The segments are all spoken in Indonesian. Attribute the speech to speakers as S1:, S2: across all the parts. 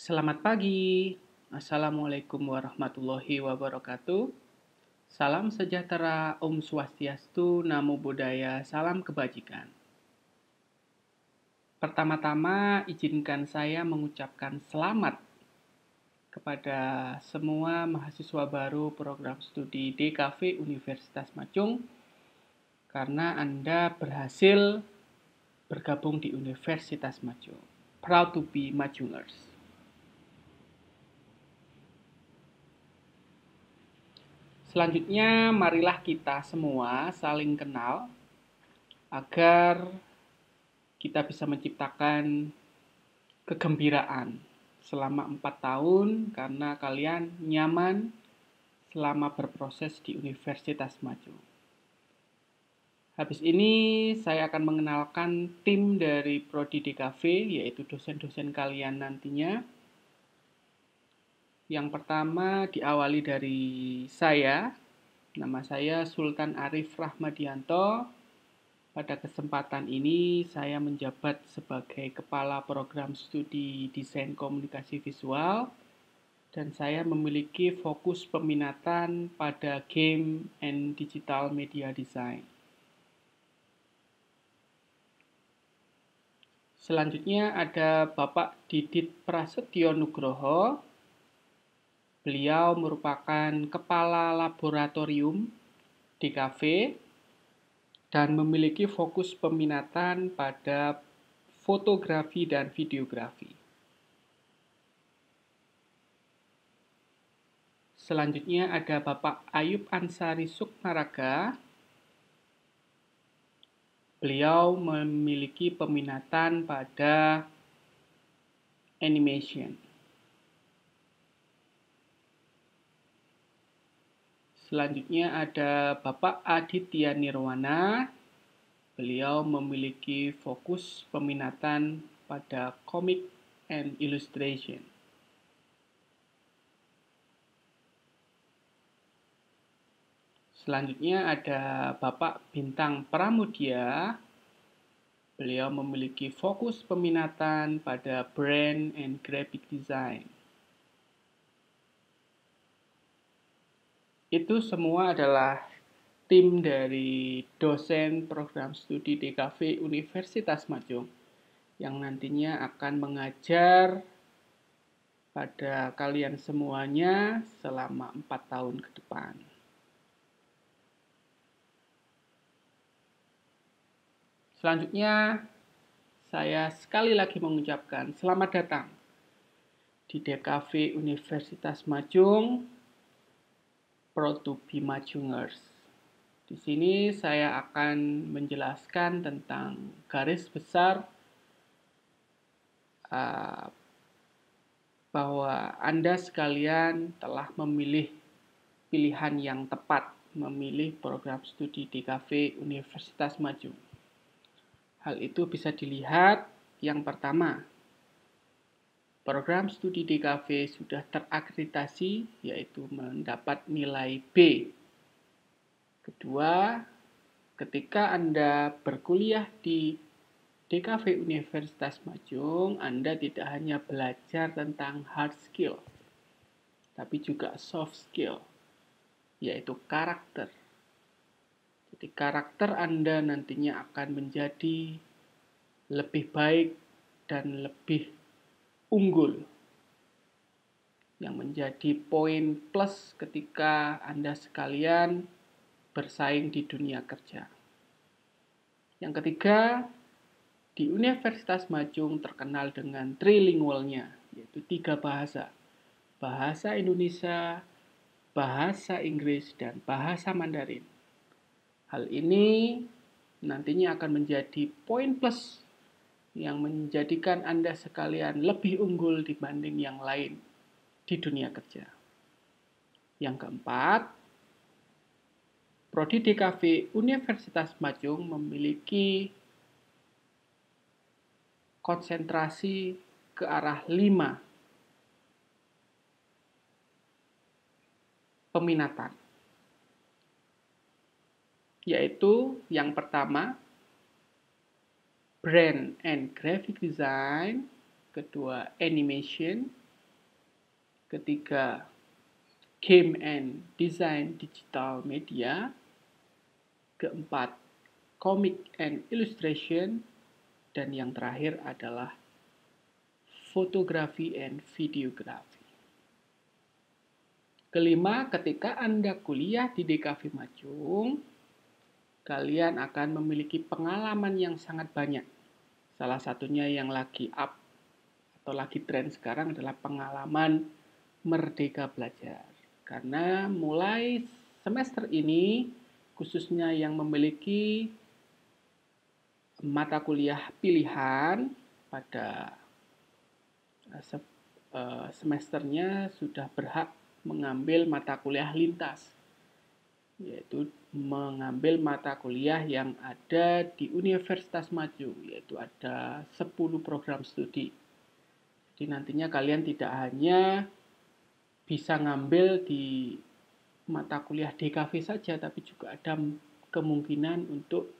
S1: Selamat pagi. Assalamualaikum warahmatullahi wabarakatuh. Salam sejahtera, Om Swastiastu, Namo Buddhaya, salam kebajikan. Pertama-tama, izinkan saya mengucapkan selamat kepada semua mahasiswa baru program studi DKV Universitas Macung karena Anda berhasil bergabung di Universitas Macung. Proud to be Macungers. Selanjutnya, marilah kita semua saling kenal agar kita bisa menciptakan kegembiraan selama empat tahun karena kalian nyaman selama berproses di Universitas Maju. Habis ini saya akan mengenalkan tim dari Prodi DKV yaitu dosen-dosen kalian nantinya yang pertama diawali dari saya. Nama saya Sultan Arif Rahmadianto. Pada kesempatan ini saya menjabat sebagai Kepala Program Studi Desain Komunikasi Visual dan saya memiliki fokus peminatan pada game and digital media design. Selanjutnya ada Bapak Didit Prasetyo Nugroho. Beliau merupakan kepala laboratorium di kafe dan memiliki fokus peminatan pada fotografi dan videografi. Selanjutnya ada Bapak Ayub Ansari Suknaraga. Beliau memiliki peminatan pada animation. Selanjutnya ada Bapak Aditya Nirwana. Beliau memiliki fokus peminatan pada komik and illustration. Selanjutnya ada Bapak Bintang Pramudia. Beliau memiliki fokus peminatan pada brand and graphic design. itu semua adalah tim dari dosen program studi DKV Universitas Majung yang nantinya akan mengajar pada kalian semuanya selama empat tahun ke depan. Selanjutnya, saya sekali lagi mengucapkan selamat datang di DKV Universitas Majung Pro to Pimachungers. Di sini saya akan menjelaskan tentang garis besar uh, bahwa Anda sekalian telah memilih pilihan yang tepat memilih program studi DKV Universitas Maju. Hal itu bisa dilihat yang pertama Program studi DKV sudah terakreditasi, yaitu mendapat nilai B. Kedua, ketika Anda berkuliah di DKV Universitas Majung, Anda tidak hanya belajar tentang hard skill, tapi juga soft skill, yaitu karakter. Jadi karakter Anda nantinya akan menjadi lebih baik dan lebih unggul yang menjadi poin plus ketika Anda sekalian bersaing di dunia kerja. Yang ketiga, di Universitas Majung terkenal dengan trilingualnya, yaitu tiga bahasa. Bahasa Indonesia, bahasa Inggris, dan bahasa Mandarin. Hal ini nantinya akan menjadi poin plus yang menjadikan Anda sekalian lebih unggul dibanding yang lain di dunia kerja. Yang keempat, Prodi DKV Universitas Majung memiliki konsentrasi ke arah lima peminatan. Yaitu yang pertama brand and graphic design, kedua animation, ketiga game and design digital media, keempat comic and illustration, dan yang terakhir adalah fotografi and videografi. Kelima, ketika Anda kuliah di DKV Majung, kalian akan memiliki pengalaman yang sangat banyak. Salah satunya yang lagi up atau lagi tren sekarang adalah pengalaman merdeka belajar. Karena mulai semester ini khususnya yang memiliki mata kuliah pilihan pada eh, eh, semesternya sudah berhak mengambil mata kuliah lintas yaitu mengambil mata kuliah yang ada di universitas maju, yaitu ada 10 program studi. Jadi nantinya kalian tidak hanya bisa ngambil di mata kuliah DKV saja, tapi juga ada kemungkinan untuk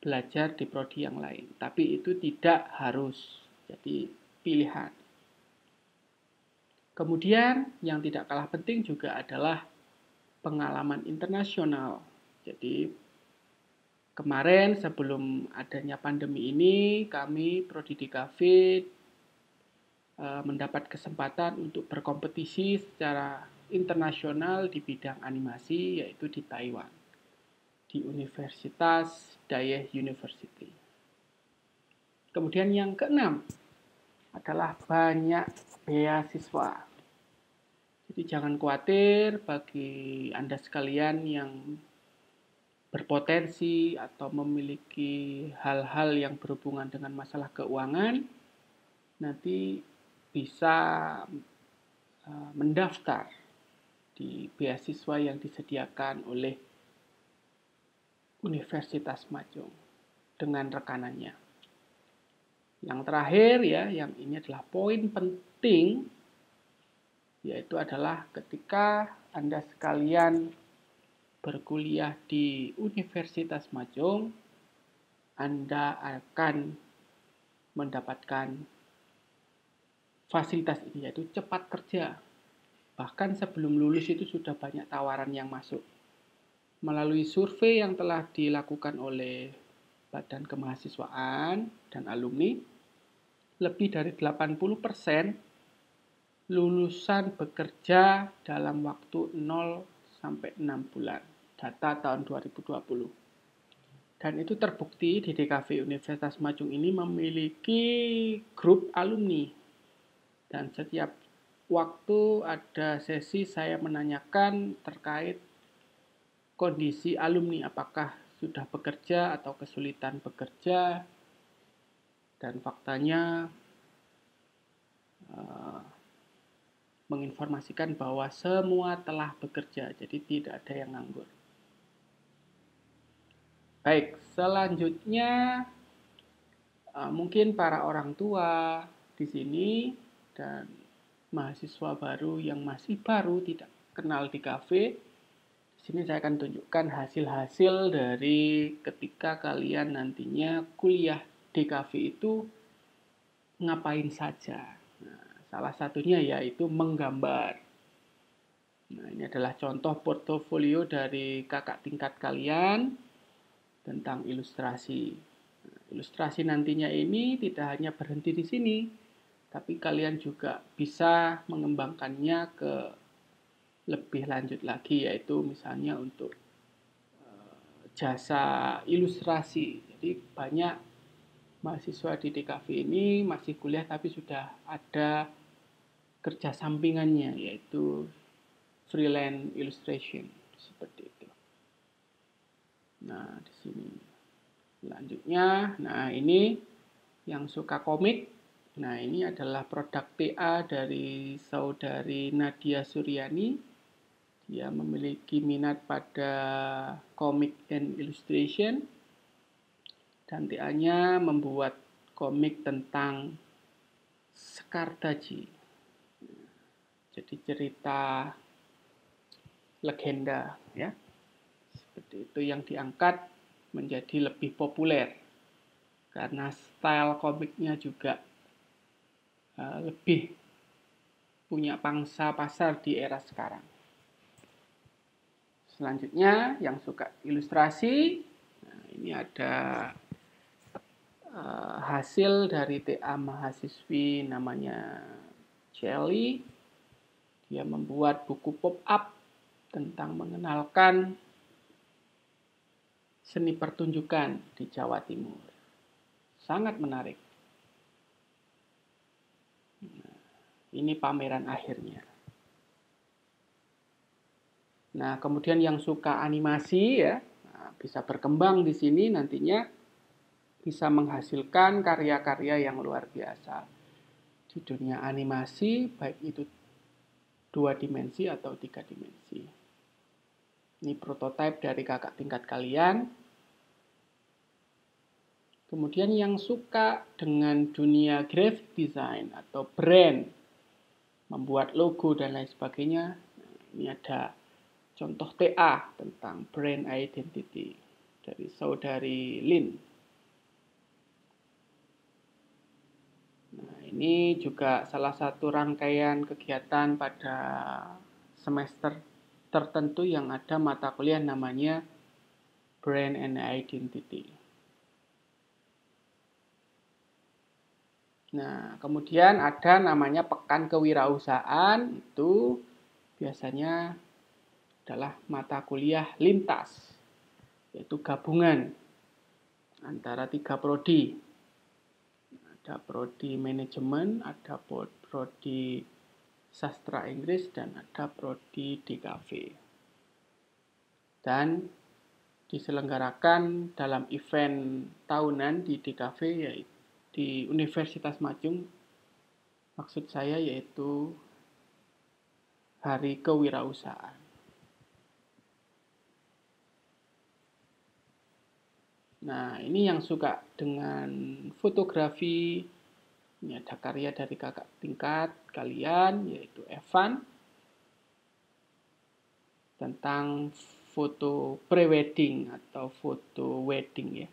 S1: belajar di prodi yang lain. Tapi itu tidak harus, jadi pilihan. Kemudian yang tidak kalah penting juga adalah pengalaman internasional jadi kemarin sebelum adanya pandemi ini kami prodi DKV e, eh, mendapat kesempatan untuk berkompetisi secara internasional di bidang animasi yaitu di Taiwan di Universitas Daya University. Kemudian yang keenam adalah banyak beasiswa. Jadi jangan khawatir bagi Anda sekalian yang berpotensi atau memiliki hal-hal yang berhubungan dengan masalah keuangan nanti bisa eh, mendaftar di beasiswa yang disediakan oleh Universitas Majung dengan rekanannya. Yang terakhir ya, yang ini adalah poin penting yaitu adalah ketika Anda sekalian berkuliah di Universitas Majong, Anda akan mendapatkan fasilitas ini yaitu cepat kerja. Bahkan sebelum lulus itu sudah banyak tawaran yang masuk. Melalui survei yang telah dilakukan oleh Badan Kemahasiswaan dan alumni, lebih dari 80% lulusan bekerja dalam waktu 0 sampai 6 bulan data tahun 2020. Dan itu terbukti di DKV Universitas Majung ini memiliki grup alumni. Dan setiap waktu ada sesi saya menanyakan terkait kondisi alumni apakah sudah bekerja atau kesulitan bekerja. Dan faktanya uh, menginformasikan bahwa semua telah bekerja, jadi tidak ada yang nganggur. Baik, selanjutnya eh, mungkin para orang tua di sini dan mahasiswa baru yang masih baru tidak kenal di kafe. Di sini saya akan tunjukkan hasil-hasil dari ketika kalian nantinya kuliah di kafe itu ngapain saja. Nah, salah satunya yaitu menggambar. Nah, ini adalah contoh portofolio dari kakak tingkat kalian tentang ilustrasi. ilustrasi nantinya ini tidak hanya berhenti di sini, tapi kalian juga bisa mengembangkannya ke lebih lanjut lagi yaitu misalnya untuk eh, jasa ilustrasi. Jadi banyak mahasiswa di DKV ini masih kuliah tapi sudah ada kerja sampingannya yaitu freelance illustration seperti itu. Nah, di sini. Selanjutnya, nah ini yang suka komik. Nah, ini adalah produk TA dari saudari Nadia Suryani. Dia memiliki minat pada komik and illustration. Dan TA-nya membuat komik tentang Sekar Daji Jadi cerita legenda ya seperti itu yang diangkat menjadi lebih populer karena style komiknya juga uh, lebih punya pangsa pasar di era sekarang. Selanjutnya yang suka ilustrasi, nah, ini ada uh, hasil dari TA mahasiswi namanya Jelly. Dia membuat buku pop-up tentang mengenalkan seni pertunjukan di Jawa Timur. Sangat menarik. Nah, ini pameran akhirnya. Nah, kemudian yang suka animasi ya, nah, bisa berkembang di sini nantinya bisa menghasilkan karya-karya yang luar biasa di dunia animasi, baik itu dua dimensi atau tiga dimensi. Ini prototipe dari kakak tingkat kalian. Kemudian yang suka dengan dunia graphic design atau brand, membuat logo dan lain sebagainya, nah, ini ada contoh TA tentang brand identity dari saudari Lin. Nah, ini juga salah satu rangkaian kegiatan pada semester tertentu yang ada mata kuliah namanya Brand and Identity. Nah, kemudian ada namanya pekan kewirausahaan itu biasanya adalah mata kuliah lintas yaitu gabungan antara tiga prodi. Ada prodi manajemen, ada prodi sastra Inggris dan ada prodi di DKV. Dan diselenggarakan dalam event tahunan di DKV yaitu di Universitas Majung. Maksud saya yaitu Hari Kewirausahaan. Nah, ini yang suka dengan fotografi, ini ada karya dari kakak tingkat kalian, yaitu Evan, tentang foto pre-wedding atau foto wedding ya.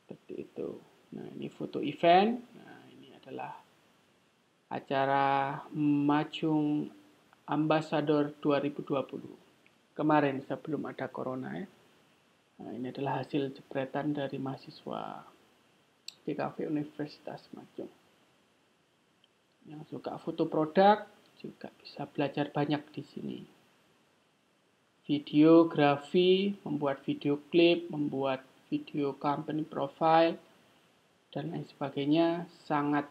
S1: Seperti itu. Nah, ini foto event. Nah, ini adalah acara Majung Ambassador 2020. Kemarin sebelum ada corona ya. Nah, ini adalah hasil jepretan dari mahasiswa DKV Universitas Macung yang suka foto produk juga bisa belajar banyak di sini. Videografi, membuat video klip, membuat video company profile, dan lain sebagainya sangat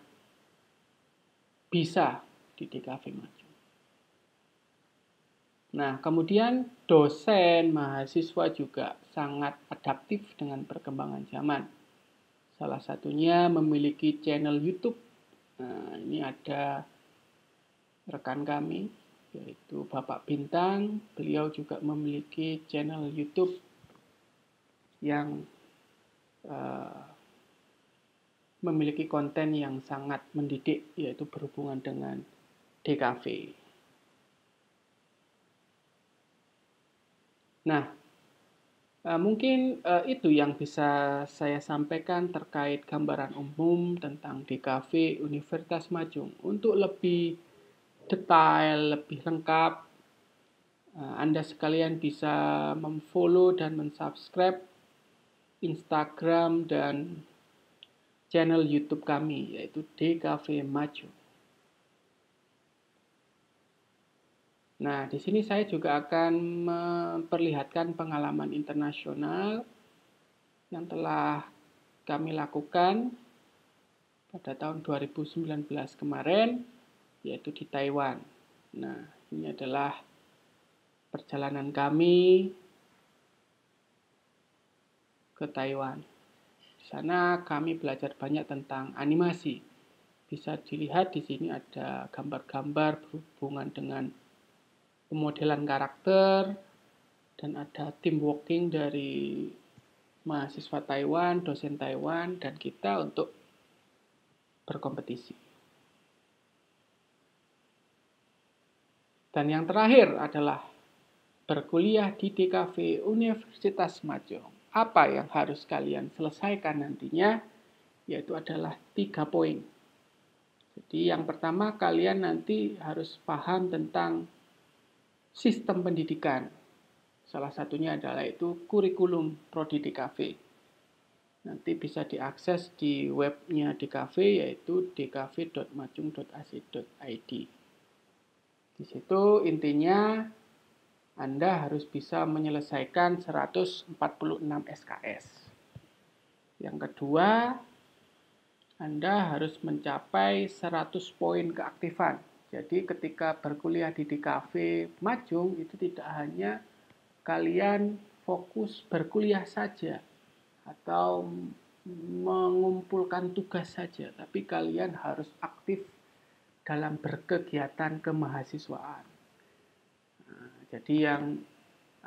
S1: bisa di DKV Maju. Nah, kemudian dosen, mahasiswa juga sangat adaptif dengan perkembangan zaman. Salah satunya memiliki channel YouTube Nah, ini ada rekan kami, yaitu Bapak Bintang. Beliau juga memiliki channel YouTube yang uh, memiliki konten yang sangat mendidik, yaitu berhubungan dengan DKV. Nah, Eh, mungkin uh, itu yang bisa saya sampaikan terkait gambaran umum tentang DKV Universitas Majung. Untuk lebih detail, lebih lengkap, uh, Anda sekalian bisa memfollow dan mensubscribe Instagram dan channel YouTube kami, yaitu DKV Majung. Nah, di sini saya juga akan memperlihatkan pengalaman internasional yang telah kami lakukan pada tahun 2019 kemarin, yaitu di Taiwan. Nah, ini adalah perjalanan kami ke Taiwan. Di sana kami belajar banyak tentang animasi. Bisa dilihat di sini ada gambar-gambar berhubungan dengan pemodelan karakter, dan ada tim working dari mahasiswa Taiwan, dosen Taiwan, dan kita untuk berkompetisi. Dan yang terakhir adalah berkuliah di DKV Universitas Maju. Apa yang harus kalian selesaikan nantinya? Yaitu adalah tiga poin. Jadi yang pertama kalian nanti harus paham tentang sistem pendidikan. Salah satunya adalah itu kurikulum prodi DKV. Nanti bisa diakses di webnya DKV yaitu dkv.macung.ac.id. Di situ intinya Anda harus bisa menyelesaikan 146 SKS. Yang kedua, Anda harus mencapai 100 poin keaktifan jadi ketika berkuliah di DKV Majung itu tidak hanya kalian fokus berkuliah saja atau mengumpulkan tugas saja, tapi kalian harus aktif dalam berkegiatan kemahasiswaan. Nah, jadi yang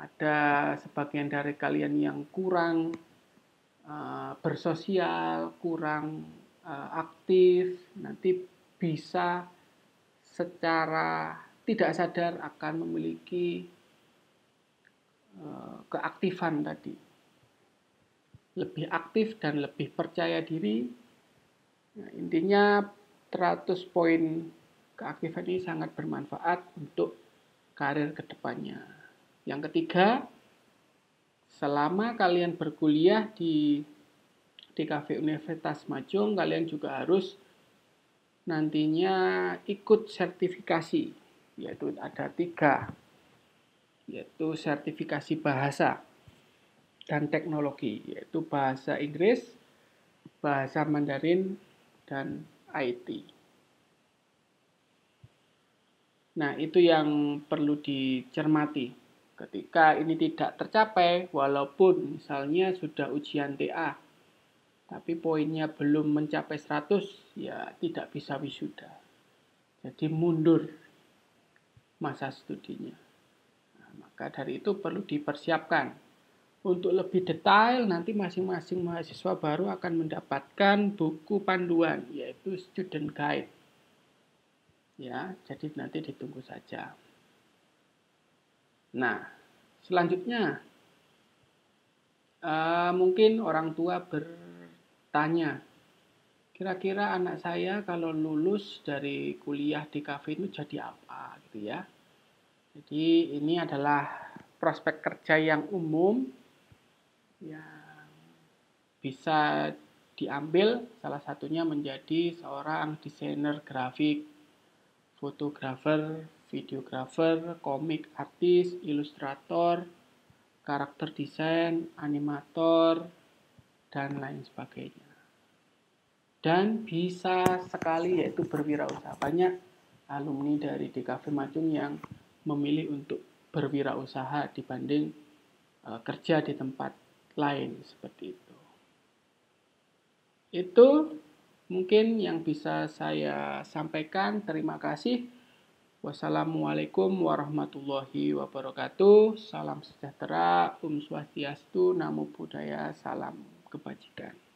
S1: ada sebagian dari kalian yang kurang eh, bersosial, kurang eh, aktif, nanti bisa secara tidak sadar akan memiliki eh, keaktifan tadi. Lebih aktif dan lebih percaya diri. Nah, intinya 100 poin keaktifan ini sangat bermanfaat untuk karir kedepannya. Yang ketiga, selama kalian berkuliah di DKV Universitas Majung, kalian juga harus nantinya ikut sertifikasi yaitu ada tiga yaitu sertifikasi bahasa dan teknologi yaitu bahasa Inggris, bahasa Mandarin dan IT. Nah, itu yang perlu dicermati. Ketika ini tidak tercapai walaupun misalnya sudah ujian TA tapi poinnya belum mencapai 100 ya tidak bisa wisuda. Jadi mundur masa studinya. Nah, maka dari itu perlu dipersiapkan. Untuk lebih detail nanti masing-masing mahasiswa baru akan mendapatkan buku panduan yaitu student guide. Ya, jadi nanti ditunggu saja. Nah, selanjutnya uh, mungkin orang tua bertanya kira-kira anak saya kalau lulus dari kuliah di kafe itu jadi apa gitu ya. Jadi ini adalah prospek kerja yang umum yang bisa diambil salah satunya menjadi seorang desainer grafik, fotografer, videografer, komik artis, ilustrator, karakter desain, animator, dan lain sebagainya dan bisa sekali yaitu berwirausaha. Banyak alumni dari DKV Macung yang memilih untuk berwirausaha dibanding e, kerja di tempat lain seperti itu. Itu mungkin yang bisa saya sampaikan. Terima kasih. Wassalamualaikum warahmatullahi wabarakatuh. Salam sejahtera, Um Swastiastu, Namo Buddhaya, salam kebajikan.